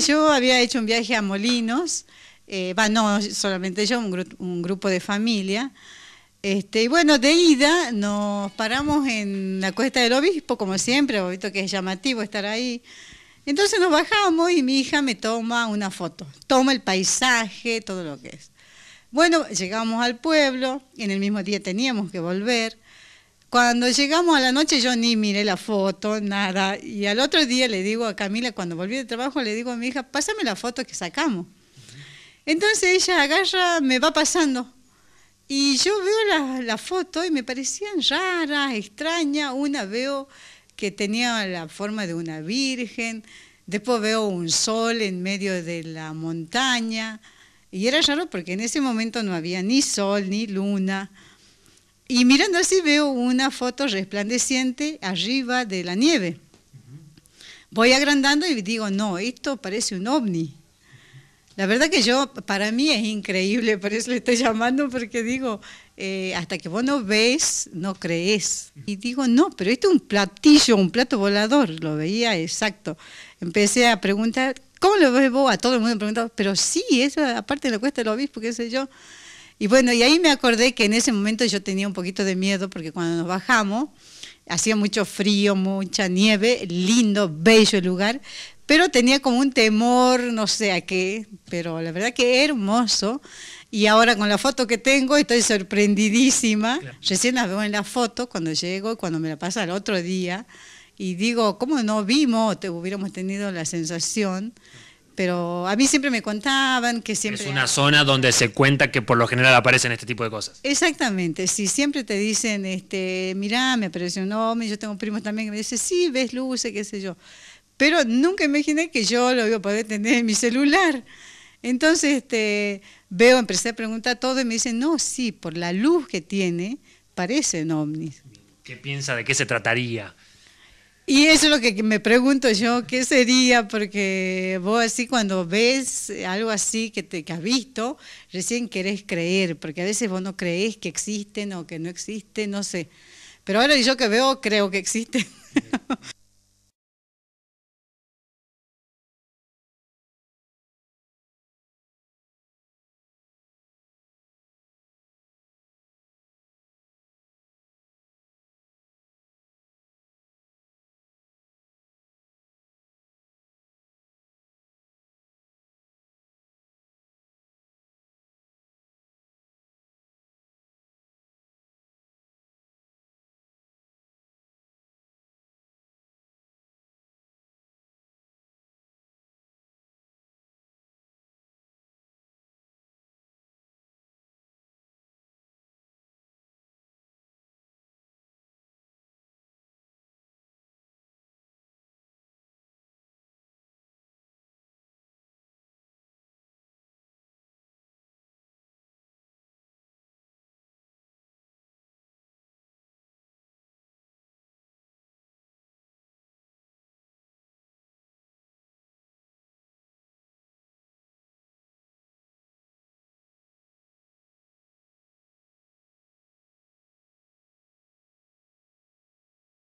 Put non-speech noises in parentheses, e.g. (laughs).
Yo había hecho un viaje a Molinos, eh, no solamente yo, un, grupo de familia. Este, y bueno, de ida nos paramos en la Cuesta del Obispo, como siempre, obvio que es llamativo estar ahí. Entonces nos bajamos y mi hija me toma una foto, toma el paisaje, todo lo que es. Bueno, llegamos al pueblo, en el mismo día teníamos que volver. Cuando llegamos a la noche yo ni miré la foto, nada. Y al otro día le digo a Camila, cuando volví de trabajo, le digo a mi hija, pásame la foto que sacamos. Entonces ella agarra, me va pasando. Y yo veo la, foto y me parecían raras, extrañas. Una veo que tenía la forma de una virgen, después veo un sol en medio de la montaña. Y era raro porque en ese momento no había ni sol ni luna. Y mirando así veo una foto resplandeciente arriba de la nieve. Voy agrandando y digo, no, esto parece un ovni. La verdad que yo, para mí es increíble, por eso le estoy llamando, porque digo, eh, hasta que vos no ves, no crees. Y digo, no, pero esto es un platillo, un plato volador, lo veía exacto. Empecé a preguntar, ¿cómo lo ves vos? A todo el mundo me preguntaba, pero sí, eso aparte le cuesta el obispo, qué sé yo. Y bueno, y ahí me acordé que en ese momento yo tenía un poquito de miedo porque cuando nos bajamos, hacía mucho frío, mucha nieve, lindo, bello el lugar, pero tenía como un temor, no sé a qué, pero la verdad que hermoso. Y ahora con la foto que tengo estoy sorprendidísima. Recién la veo en la foto cuando llego cuando me la pasa el otro día. Y digo, ¿cómo no vimos? Te hubiéramos tenido la sensación pero a mí siempre me contaban que siempre... Es una zona donde se cuenta que por lo general aparecen este tipo de cosas. Exactamente, sí, siempre te dicen, este, mirá, me apareció un ovni, yo tengo primos también que me dicen, sí, ves luces, qué sé yo. Pero nunca imaginé que yo lo iba a poder tener en mi celular. Entonces, este, veo, empecé a preguntar todo y me dicen, no, sí, por la luz que tiene, parece un ovnis. ¿Qué piensa de qué se trataría? Y eso es lo que me pregunto yo, ¿qué sería? Porque vos así cuando ves algo así que, te, has visto, recién querés creer, porque a veces vos no creés que existen o que no existen, no sé. Pero ahora yo que veo, creo que existen. (laughs)